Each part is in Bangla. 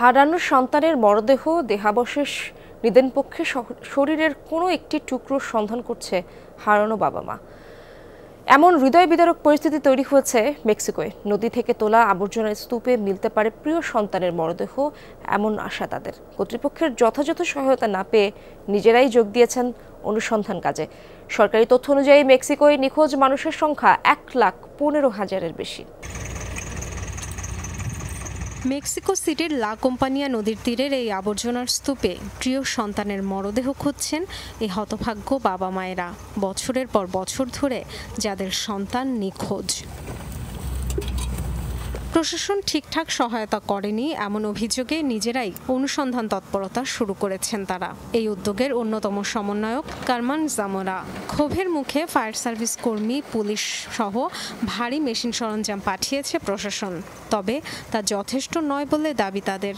হারানো সন্তানের মরদেহ দেহাবশেষ নিদেন পক্ষে শরীরের কোনো একটি টুকরোর সন্ধান করছে হারানো বাবা মা এমন হৃদয় বিদারক পরিস্থিতি তৈরি হয়েছে মেক্সিকোয় নদী থেকে তোলা আবর্জনার স্তূপে মিলতে পারে প্রিয় সন্তানের মরদেহ এমন আশা তাদের কর্তৃপক্ষের যথাযথ সহায়তা না পেয়ে নিজেরাই যোগ দিয়েছেন অনুসন্ধান কাজে সরকারি তথ্য অনুযায়ী মেক্সিকোয় নিখোঁজ মানুষের সংখ্যা এক লাখ পনেরো হাজারের বেশি মেক্সিকো সিটির লা কোম্পানিয়া নদীর তীরের এই আবর্জনার স্তূপে প্রিয় সন্তানের মরদেহ খুঁজছেন এই হতভাগ্য বাবা মায়েরা বছরের পর বছর ধরে যাদের সন্তান নিখোঁজ প্রশাসন ঠিকঠাক সহায়তা করেনি এমন অভিযোগে নিজেরাই অনুসন্ধান তৎপরতা শুরু করেছেন তারা এই উদ্যোগের অন্যতম সমন্বয়ক কারমান জামোরা ক্ষোভের মুখে ফায়ার সার্ভিস কর্মী পুলিশ সহ ভারী মেশিন সরঞ্জাম পাঠিয়েছে প্রশাসন তবে তা যথেষ্ট নয় বলে দাবি তাদের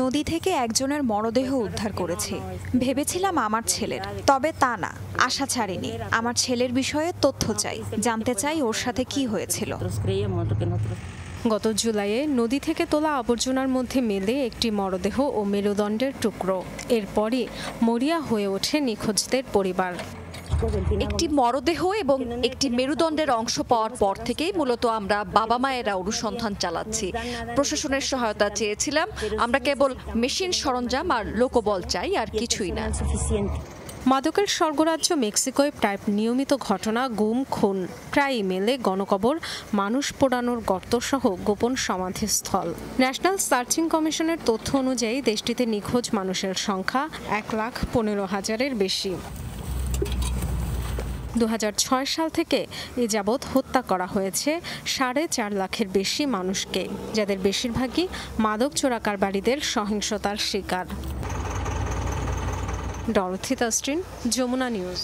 নদী থেকে একজনের মরদেহ উদ্ধার করেছি ভেবেছিলাম আমার ছেলের তবে তা না আশা ছাড়িনি আমার ছেলের বিষয়ে তথ্য চাই জানতে চাই ওর সাথে কি হয়েছিল গত জুলাইয়ে নদী থেকে তোলা আবর্জনার মধ্যে মেলে একটি মরদেহ ও মেরুদণ্ডের টুকরো এরপরই মরিয়া হয়ে ওঠে নিখোঁজদের পরিবার একটি মরদেহ এবং একটি মেরুদণ্ডের অংশ পাওয়ার পর থেকেই মূলত আমরা বাবা মায়েরা অনুসন্ধান চালাচ্ছি প্রশাসনের সহায়তা চেয়েছিলাম আমরা কেবল মেশিন সরঞ্জাম আর লোকবল চাই আর কিছুই না মাদকের স্বর্গরাজ্য মেক্সিকোয় প্রায় নিয়মিত ঘটনা গুম খুন প্রায় মেলে গণকবর মানুষ পোড়ানোর গর্তসহ গোপন সমাধিস্থল ন্যাশনাল সার্চিং কমিশনের তথ্য অনুযায়ী দেশটিতে নিখোঁজ মানুষের সংখ্যা এক লাখ পনেরো হাজারের বেশি দু সাল থেকে এ যাবৎ হত্যা করা হয়েছে সাড়ে চার লাখের বেশি মানুষকে যাদের বেশিরভাগই মাদক চোরাকারবারীদের সহিংসতার শিকার ডরথি তাস্ট্রিন যমুনা নিউজ